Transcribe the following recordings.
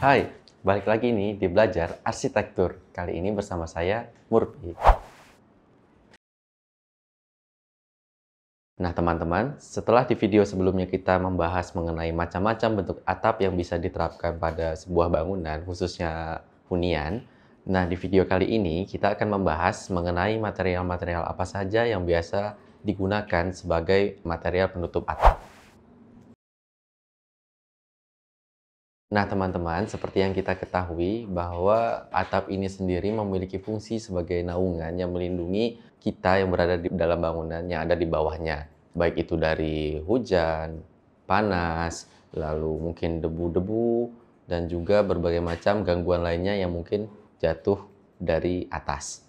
Hai, balik lagi nih di Belajar Arsitektur. Kali ini bersama saya, Murpi. Nah teman-teman, setelah di video sebelumnya kita membahas mengenai macam-macam bentuk atap yang bisa diterapkan pada sebuah bangunan, khususnya hunian, Nah, di video kali ini kita akan membahas mengenai material-material apa saja yang biasa digunakan sebagai material penutup atap. Nah, teman-teman, seperti yang kita ketahui bahwa atap ini sendiri memiliki fungsi sebagai naungan yang melindungi kita yang berada di dalam bangunan yang ada di bawahnya, baik itu dari hujan, panas, lalu mungkin debu-debu dan juga berbagai macam gangguan lainnya yang mungkin jatuh dari atas.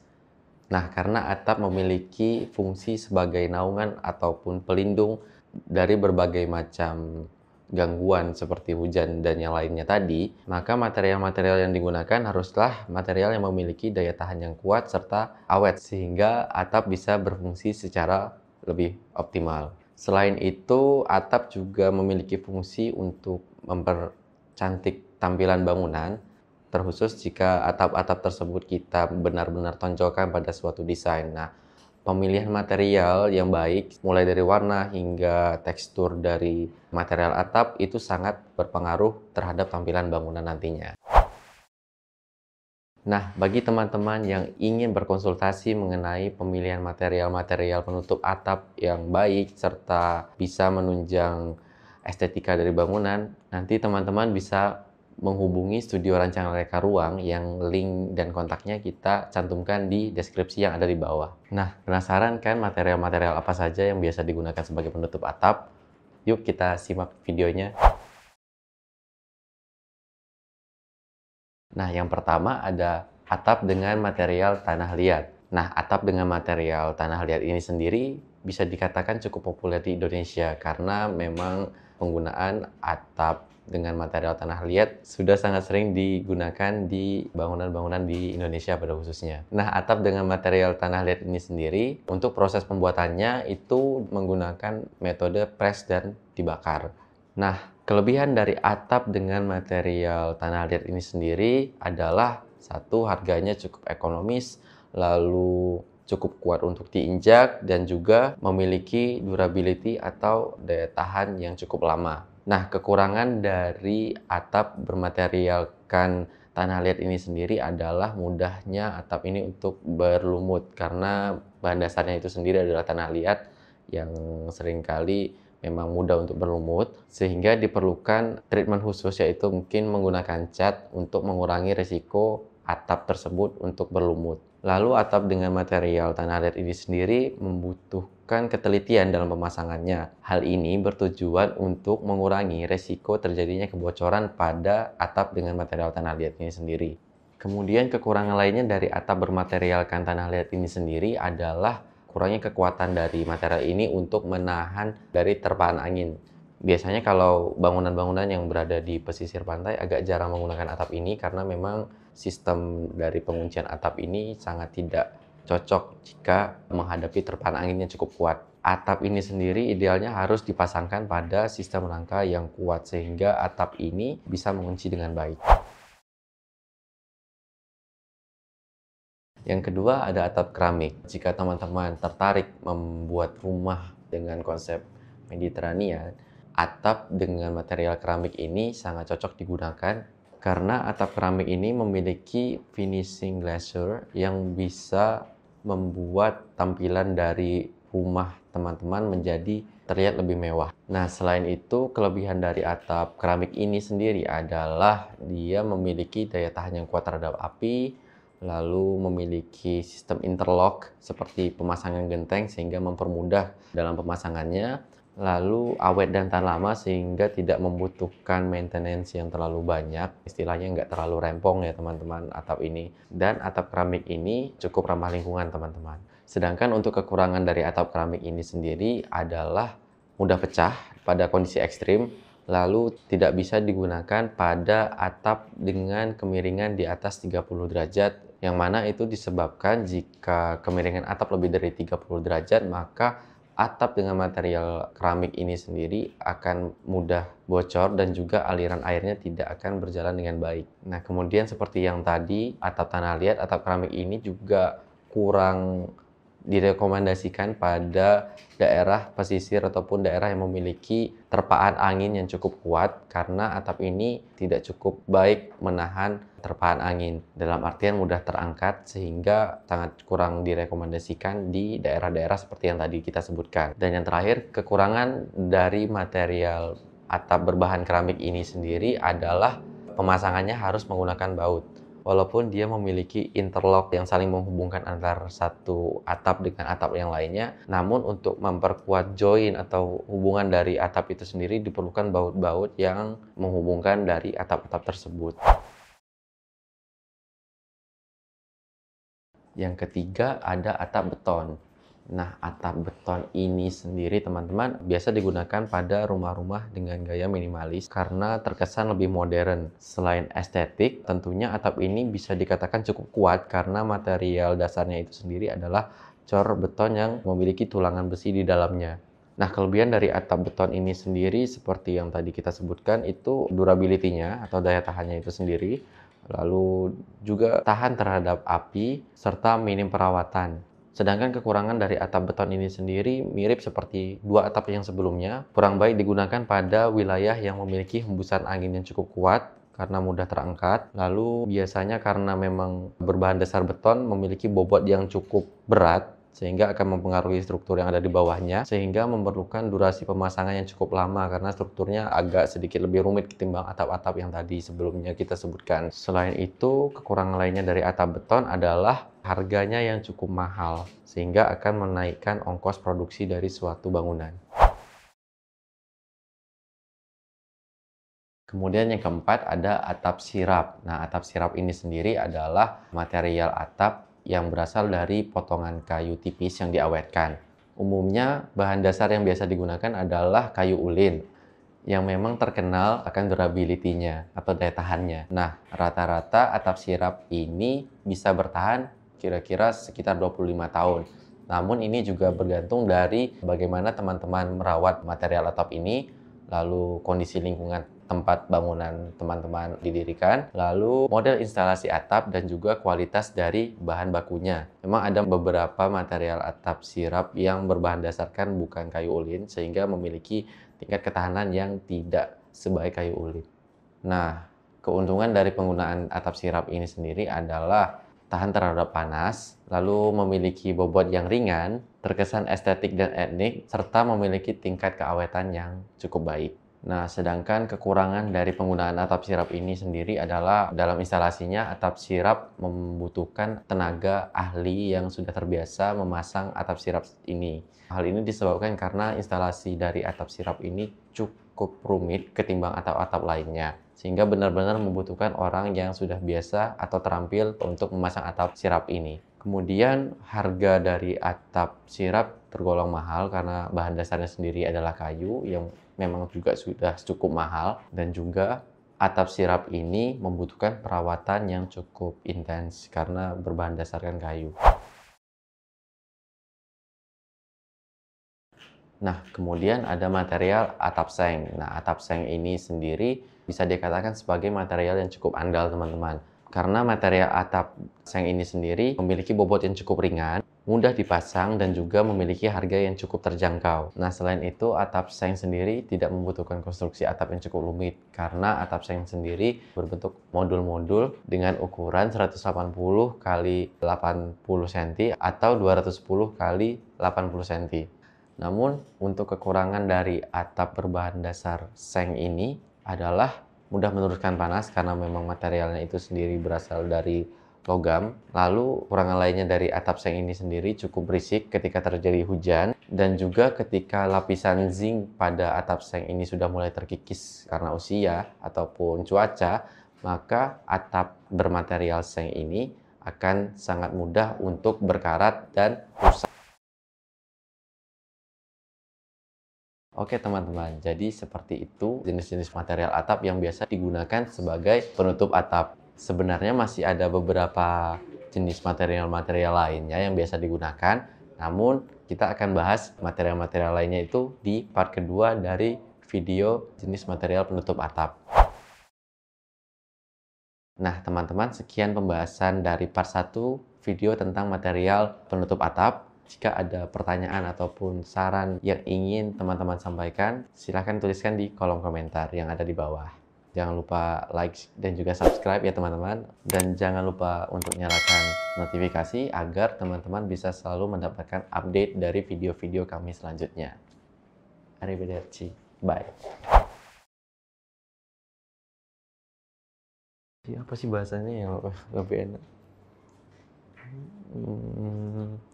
Nah, karena atap memiliki fungsi sebagai naungan ataupun pelindung dari berbagai macam gangguan seperti hujan dan yang lainnya tadi, maka material-material yang digunakan haruslah material yang memiliki daya tahan yang kuat serta awet sehingga atap bisa berfungsi secara lebih optimal. Selain itu, atap juga memiliki fungsi untuk mempercantik tampilan bangunan, terkhusus jika atap-atap tersebut kita benar-benar tonjolkan pada suatu desain. Nah, pemilihan material yang baik, mulai dari warna hingga tekstur dari material atap itu sangat berpengaruh terhadap tampilan bangunan nantinya. Nah, bagi teman-teman yang ingin berkonsultasi mengenai pemilihan material-material penutup atap yang baik serta bisa menunjang estetika dari bangunan, nanti teman-teman bisa menghubungi studio rancang reka ruang yang link dan kontaknya kita cantumkan di deskripsi yang ada di bawah. Nah, penasaran kan material-material apa saja yang biasa digunakan sebagai penutup atap? Yuk kita simak videonya. Nah, yang pertama ada atap dengan material tanah liat. Nah, atap dengan material tanah liat ini sendiri bisa dikatakan cukup populer di Indonesia karena memang penggunaan atap dengan material tanah liat sudah sangat sering digunakan di bangunan-bangunan di Indonesia pada khususnya. Nah, atap dengan material tanah liat ini sendiri untuk proses pembuatannya itu menggunakan metode press dan dibakar. Nah, kelebihan dari atap dengan material tanah liat ini sendiri adalah satu harganya cukup ekonomis, lalu cukup kuat untuk diinjak dan juga memiliki durability atau daya tahan yang cukup lama. Nah, kekurangan dari atap bermaterialkan tanah liat ini sendiri adalah mudahnya atap ini untuk berlumut karena bahan dasarnya itu sendiri adalah tanah liat yang seringkali memang mudah untuk berlumut sehingga diperlukan treatment khusus yaitu mungkin menggunakan cat untuk mengurangi resiko atap tersebut untuk berlumut. Lalu atap dengan material tanah liat ini sendiri membutuhkan melakukan ketelitian dalam pemasangannya. Hal ini bertujuan untuk mengurangi resiko terjadinya kebocoran pada atap dengan material tanah liat ini sendiri. Kemudian kekurangan lainnya dari atap bermaterialkan tanah liat ini sendiri adalah kurangnya kekuatan dari material ini untuk menahan dari terpaan angin. Biasanya kalau bangunan-bangunan yang berada di pesisir pantai agak jarang menggunakan atap ini karena memang sistem dari penguncian atap ini sangat tidak cocok jika menghadapi terpaan angin yang cukup kuat. Atap ini sendiri idealnya harus dipasangkan pada sistem rangka yang kuat sehingga atap ini bisa mengunci dengan baik. Yang kedua ada atap keramik. Jika teman-teman tertarik membuat rumah dengan konsep Mediterania, atap dengan material keramik ini sangat cocok digunakan karena atap keramik ini memiliki finishing glazure yang bisa membuat tampilan dari rumah teman-teman menjadi terlihat lebih mewah. Nah, selain itu, kelebihan dari atap keramik ini sendiri adalah dia memiliki daya tahan yang kuat terhadap api, lalu memiliki sistem interlock seperti pemasangan genteng sehingga mempermudah dalam pemasangannya, lalu awet dan tahan lama sehingga tidak membutuhkan maintenance yang terlalu banyak. Istilahnya nggak terlalu rempong ya teman-teman atap ini. Dan atap keramik ini cukup ramah lingkungan teman-teman. Sedangkan untuk kekurangan dari atap keramik ini sendiri adalah mudah pecah pada kondisi ekstrim, lalu tidak bisa digunakan pada atap dengan kemiringan di atas 30 derajat yang mana itu disebabkan jika kemiringan atap lebih dari 30 derajat maka atap dengan material keramik ini sendiri akan mudah bocor dan juga aliran airnya tidak akan berjalan dengan baik. Nah, kemudian seperti yang tadi, atap tanah liat, atap keramik ini juga kurang direkomendasikan pada daerah pesisir ataupun daerah yang memiliki terpaan angin yang cukup kuat karena atap ini tidak cukup baik menahan terpaan angin dalam artian mudah terangkat sehingga sangat kurang direkomendasikan di daerah-daerah seperti yang tadi kita sebutkan dan yang terakhir kekurangan dari material atap berbahan keramik ini sendiri adalah pemasangannya harus menggunakan baut walaupun dia memiliki interlock yang saling menghubungkan antar satu atap dengan atap yang lainnya namun untuk memperkuat join atau hubungan dari atap itu sendiri diperlukan baut-baut yang menghubungkan dari atap-atap tersebut yang ketiga ada atap beton Nah, atap beton ini sendiri teman-teman biasa digunakan pada rumah-rumah dengan gaya minimalis karena terkesan lebih modern. Selain estetik, tentunya atap ini bisa dikatakan cukup kuat karena material dasarnya itu sendiri adalah cor beton yang memiliki tulangan besi di dalamnya. Nah, kelebihan dari atap beton ini sendiri seperti yang tadi kita sebutkan itu durability-nya atau daya tahannya itu sendiri, lalu juga tahan terhadap api serta minim perawatan. Sedangkan kekurangan dari atap beton ini sendiri mirip seperti dua atap yang sebelumnya, kurang baik digunakan pada wilayah yang memiliki hembusan angin yang cukup kuat karena mudah terangkat. Lalu biasanya karena memang berbahan dasar beton memiliki bobot yang cukup berat, sehingga akan mempengaruhi struktur yang ada di bawahnya sehingga memerlukan durasi pemasangan yang cukup lama karena strukturnya agak sedikit lebih rumit ketimbang atap-atap yang tadi sebelumnya kita sebutkan. Selain itu, kekurangan lainnya dari atap beton adalah harganya yang cukup mahal sehingga akan menaikkan ongkos produksi dari suatu bangunan. Kemudian yang keempat ada atap sirap. Nah, atap sirap ini sendiri adalah material atap yang berasal dari potongan kayu tipis yang diawetkan. Umumnya, bahan dasar yang biasa digunakan adalah kayu ulin yang memang terkenal akan durability-nya atau daya tahannya. Nah, rata-rata atap sirap ini bisa bertahan kira-kira sekitar 25 tahun. Namun ini juga bergantung dari bagaimana teman-teman merawat material atap ini, lalu kondisi lingkungan tempat bangunan teman-teman didirikan, lalu model instalasi atap dan juga kualitas dari bahan bakunya. Memang ada beberapa material atap sirap yang berbahan dasarkan bukan kayu ulin sehingga memiliki tingkat ketahanan yang tidak sebaik kayu ulin. Nah, keuntungan dari penggunaan atap sirap ini sendiri adalah tahan terhadap panas, lalu memiliki bobot yang ringan, terkesan estetik dan etnik, serta memiliki tingkat keawetan yang cukup baik. Nah, sedangkan kekurangan dari penggunaan atap sirap ini sendiri adalah dalam instalasinya atap sirap membutuhkan tenaga ahli yang sudah terbiasa memasang atap sirap ini. Hal ini disebabkan karena instalasi dari atap sirap ini cukup rumit ketimbang atap-atap lainnya sehingga benar-benar membutuhkan orang yang sudah biasa atau terampil untuk memasang atap sirap ini. Kemudian harga dari atap sirap tergolong mahal karena bahan dasarnya sendiri adalah kayu yang memang juga sudah cukup mahal dan juga atap sirap ini membutuhkan perawatan yang cukup intens karena berbahan dasarkan kayu. Nah, kemudian ada material atap seng. Nah, atap seng ini sendiri bisa dikatakan sebagai material yang cukup andal, teman-teman. Karena material atap seng ini sendiri memiliki bobot yang cukup ringan, mudah dipasang dan juga memiliki harga yang cukup terjangkau. Nah, selain itu, atap seng sendiri tidak membutuhkan konstruksi atap yang cukup rumit karena atap seng sendiri berbentuk modul-modul dengan ukuran 180 x 80 cm atau 210 x 80 cm. Namun, untuk kekurangan dari atap berbahan dasar seng ini adalah mudah menurunkan panas karena memang materialnya itu sendiri berasal dari logam. Lalu kurangan lainnya dari atap seng ini sendiri cukup berisik ketika terjadi hujan dan juga ketika lapisan zinc pada atap seng ini sudah mulai terkikis karena usia ataupun cuaca, maka atap bermaterial seng ini akan sangat mudah untuk berkarat dan rusak. Oke teman-teman, jadi seperti itu jenis-jenis material atap yang biasa digunakan sebagai penutup atap sebenarnya masih ada beberapa jenis material-material lainnya yang biasa digunakan. Namun kita akan bahas material-material lainnya itu di part kedua dari video jenis material penutup atap. Nah teman-teman sekian pembahasan dari part 1 video tentang material penutup atap. Jika ada pertanyaan ataupun saran yang ingin teman-teman sampaikan, silahkan tuliskan di kolom komentar yang ada di bawah. Jangan lupa like dan juga subscribe ya teman-teman. Dan jangan lupa untuk nyalakan notifikasi agar teman-teman bisa selalu mendapatkan update dari video-video kami selanjutnya. Arrivederci. Bye. Apa sih bahasanya yang lebih enak? Hmm.